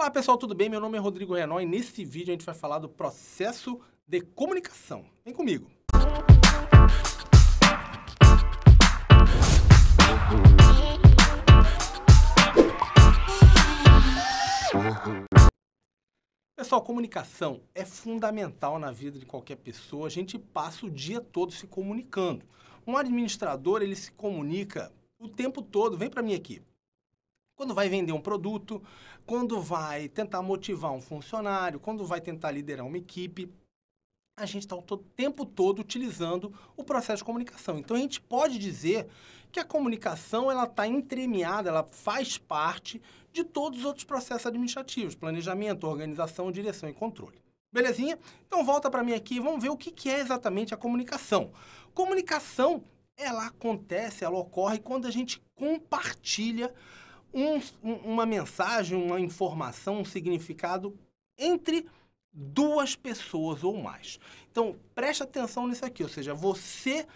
Olá pessoal, tudo bem? Meu nome é Rodrigo Renó e nesse vídeo a gente vai falar do processo de comunicação. Vem comigo! Pessoal, comunicação é fundamental na vida de qualquer pessoa. A gente passa o dia todo se comunicando. Um administrador, ele se comunica o tempo todo. Vem para mim aqui. Quando vai vender um produto, quando vai tentar motivar um funcionário, quando vai tentar liderar uma equipe, a gente está o tempo todo utilizando o processo de comunicação. Então a gente pode dizer que a comunicação ela está entremeada, ela faz parte de todos os outros processos administrativos, planejamento, organização, direção e controle. Belezinha? Então volta para mim aqui e vamos ver o que é exatamente a comunicação. Comunicação, ela acontece, ela ocorre quando a gente compartilha um, uma mensagem, uma informação, um significado entre duas pessoas ou mais. Então, preste atenção nisso aqui, ou seja, você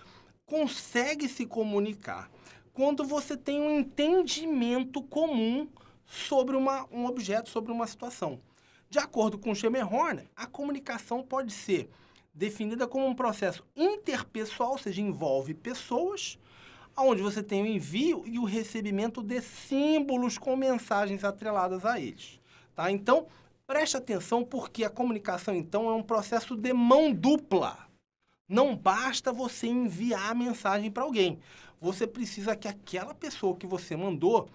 consegue se comunicar quando você tem um entendimento comum sobre uma, um objeto, sobre uma situação. De acordo com Schemmerhorn, a comunicação pode ser definida como um processo interpessoal, ou seja, envolve pessoas, onde você tem o envio e o recebimento de símbolos com mensagens atreladas a eles. Tá? Então, preste atenção porque a comunicação, então, é um processo de mão dupla. Não basta você enviar a mensagem para alguém. Você precisa que aquela pessoa que você mandou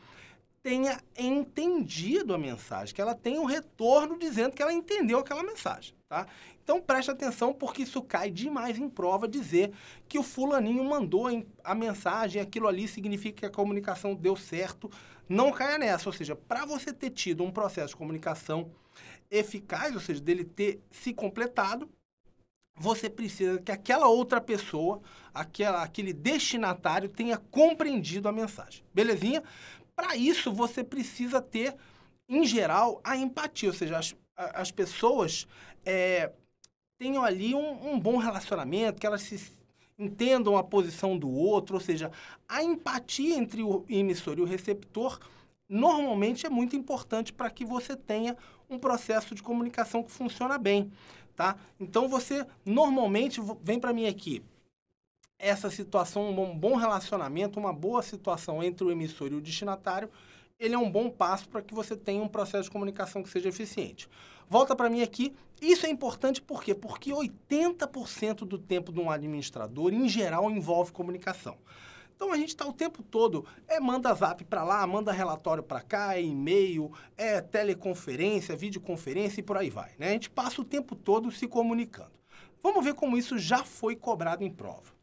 tenha entendido a mensagem, que ela tenha um retorno dizendo que ela entendeu aquela mensagem, tá? Então preste atenção porque isso cai demais em prova dizer que o fulaninho mandou a mensagem, aquilo ali significa que a comunicação deu certo. Não caia nessa, ou seja, para você ter tido um processo de comunicação eficaz, ou seja, dele ter se completado, você precisa que aquela outra pessoa, aquela, aquele destinatário tenha compreendido a mensagem. Belezinha? Para isso, você precisa ter, em geral, a empatia, ou seja, as, as pessoas é, tenham ali um, um bom relacionamento, que elas se entendam a posição do outro, ou seja, a empatia entre o emissor e o receptor normalmente é muito importante para que você tenha um processo de comunicação que funciona bem, tá? Então você normalmente vem para mim aqui, essa situação, um bom relacionamento, uma boa situação entre o emissor e o destinatário, ele é um bom passo para que você tenha um processo de comunicação que seja eficiente. Volta para mim aqui. Isso é importante por quê? Porque 80% do tempo de um administrador, em geral, envolve comunicação. Então a gente está o tempo todo, é manda zap para lá, manda relatório para cá, é e-mail, é teleconferência, videoconferência e por aí vai. Né? A gente passa o tempo todo se comunicando. Vamos ver como isso já foi cobrado em prova.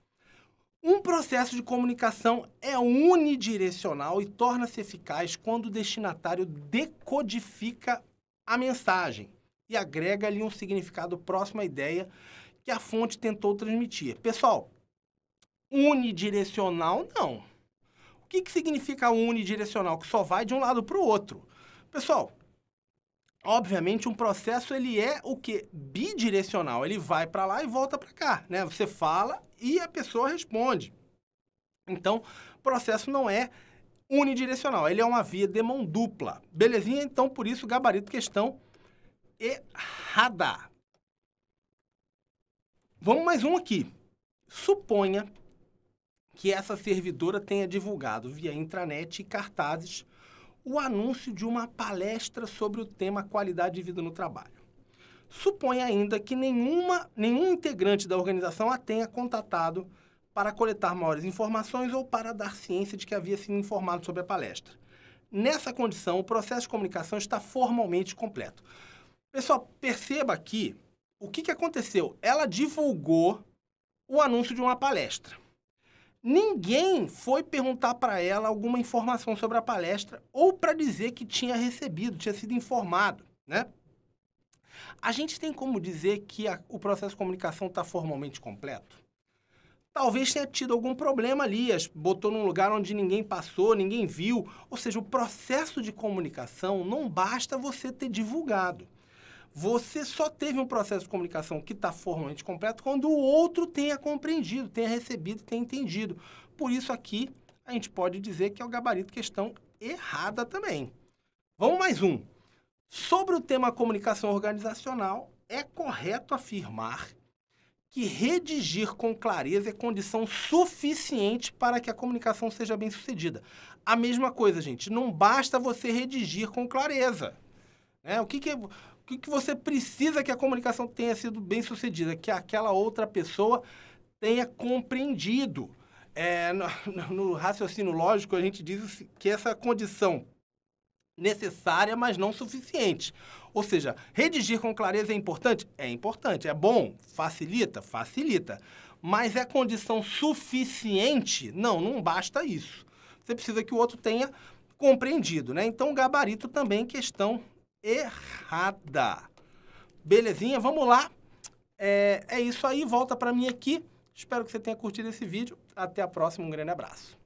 Um processo de comunicação é unidirecional e torna-se eficaz quando o destinatário decodifica a mensagem e agrega ali um significado próximo à ideia que a fonte tentou transmitir. Pessoal, unidirecional não. O que, que significa unidirecional? Que só vai de um lado para o outro. Pessoal, obviamente um processo ele é o que bidirecional ele vai para lá e volta para cá né você fala e a pessoa responde. Então, o processo não é unidirecional, ele é uma via de mão dupla. Belezinha? Então, por isso, gabarito questão errada. Vamos mais um aqui. Suponha que essa servidora tenha divulgado via intranet e cartazes o anúncio de uma palestra sobre o tema qualidade de vida no trabalho supõe ainda que nenhuma, nenhum integrante da organização a tenha contatado para coletar maiores informações ou para dar ciência de que havia sido informado sobre a palestra. Nessa condição, o processo de comunicação está formalmente completo. Pessoal, perceba aqui o que, que aconteceu. Ela divulgou o anúncio de uma palestra. Ninguém foi perguntar para ela alguma informação sobre a palestra ou para dizer que tinha recebido, tinha sido informado, né? A gente tem como dizer que a, o processo de comunicação está formalmente completo? Talvez tenha tido algum problema ali, as botou num lugar onde ninguém passou, ninguém viu. Ou seja, o processo de comunicação não basta você ter divulgado. Você só teve um processo de comunicação que está formalmente completo quando o outro tenha compreendido, tenha recebido, tenha entendido. Por isso aqui a gente pode dizer que é o gabarito questão errada também. Vamos mais um. Sobre o tema comunicação organizacional, é correto afirmar que redigir com clareza é condição suficiente para que a comunicação seja bem sucedida. A mesma coisa, gente, não basta você redigir com clareza. Né? O, que, que, o que, que você precisa que a comunicação tenha sido bem sucedida? Que aquela outra pessoa tenha compreendido. É, no, no, raciocínio lógico, a gente diz que essa condição necessária, mas não suficiente. Ou seja, redigir com clareza é importante? É importante. É bom? Facilita? Facilita. Mas é condição suficiente? Não, não basta isso. Você precisa que o outro tenha compreendido, né? Então, gabarito também questão errada. Belezinha? Vamos lá. É, é isso aí. Volta para mim aqui. Espero que você tenha curtido esse vídeo. Até a próxima. Um grande abraço.